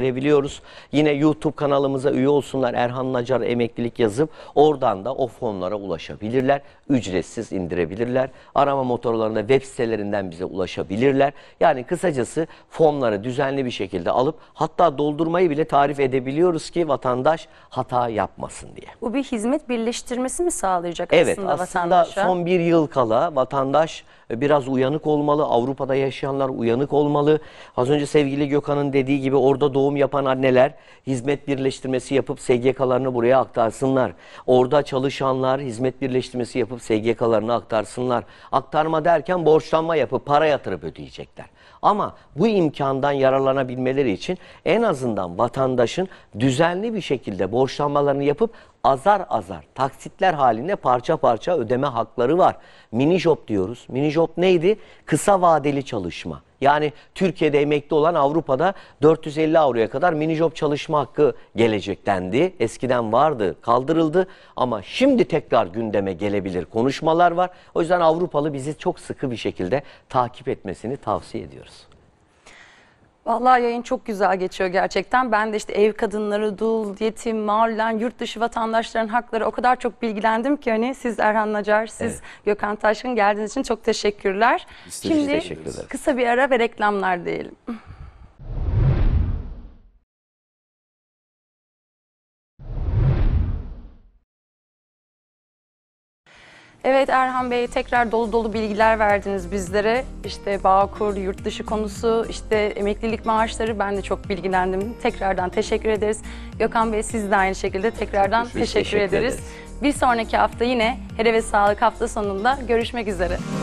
verebiliyoruz. Yine YouTube kanalımıza üye olsunlar. Erhan Nacar emeklilik yazıp oradan da o fonlara ulaşabilirler. Ücretsiz indirebilirler. Arama motorlarında web sitelerinden bize ulaşabilirler. Yani kısacası fonları düzenli bir şekilde alıp hatta doldurmayı bile tarif edebiliyoruz ki vatandaş hata yapmasın diye. Bu bir hizmet birleştirmesi mi sağlayacak Evet aslında, aslında son bir yıl kala vatandaş biraz uyanık olmalı. Avrupa'da yaşayanlar uyanık olmalı. Az önce sevgili Gökhan'ın dediği gibi orada doğru doğum yapan anneler hizmet birleştirmesi yapıp SGK'larını buraya aktarsınlar. Orada çalışanlar hizmet birleştirmesi yapıp SGK'larını aktarsınlar. Aktarma derken borçlanma yapıp para yatırıp ödeyecekler. Ama bu imkandan yararlanabilmeleri için en azından vatandaşın düzenli bir şekilde borçlanmalarını yapıp azar azar taksitler halinde parça parça ödeme hakları var. Mini job diyoruz. Mini job neydi? Kısa vadeli çalışma. Yani Türkiye'de emekli olan Avrupa'da 450 avroya kadar mini job çalışma hakkı gelecektendi. Eskiden vardı kaldırıldı ama şimdi tekrar gündeme gelebilir konuşmalar var. O yüzden Avrupalı bizi çok sıkı bir şekilde takip etmesini tavsiye ediyoruz. Vallahi yayın çok güzel geçiyor gerçekten. Ben de işte ev kadınları, dul, yetim, mağlulen, yurt dışı vatandaşların hakları o kadar çok bilgilendim ki hani siz Erhan Nacar, siz evet. Gökhan Taşkın geldiğiniz için çok teşekkürler. İstedim, Şimdi teşekkürler. kısa bir ara ve reklamlar diyelim. Evet Erhan Bey tekrar dolu dolu bilgiler verdiniz bizlere. İşte Bağkur, yurt dışı konusu, işte emeklilik maaşları ben de çok bilgilendim. Tekrardan teşekkür ederiz. Gökhan Bey siz de aynı şekilde tekrardan teşekkür, teşekkür ederiz. ederiz. Bir sonraki hafta yine Hele ve Sağlık hafta sonunda görüşmek üzere.